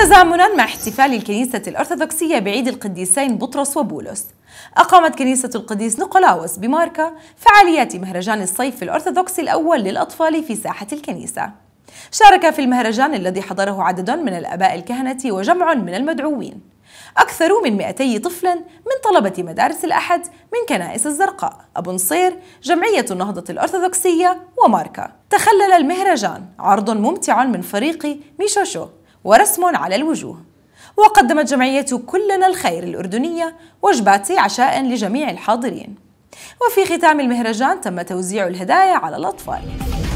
وتزامنا مع احتفال الكنيسة الأرثوذكسية بعيد القديسين بطرس وبولس أقامت كنيسة القديس نيقولاوس بماركا فعاليات مهرجان الصيف الأرثوذكسي الأول للأطفال في ساحة الكنيسة شارك في المهرجان الذي حضره عدد من الأباء الكهنة وجمع من المدعوين أكثر من 200 طفل من طلبة مدارس الأحد من كنائس الزرقاء أبو نصير جمعية النهضة الأرثوذكسية وماركا تخلل المهرجان عرض ممتع من فريق ميشوشو ورسم على الوجوه وقدمت جمعية كلنا الخير الأردنية وجبات عشاء لجميع الحاضرين وفي ختام المهرجان تم توزيع الهدايا على الأطفال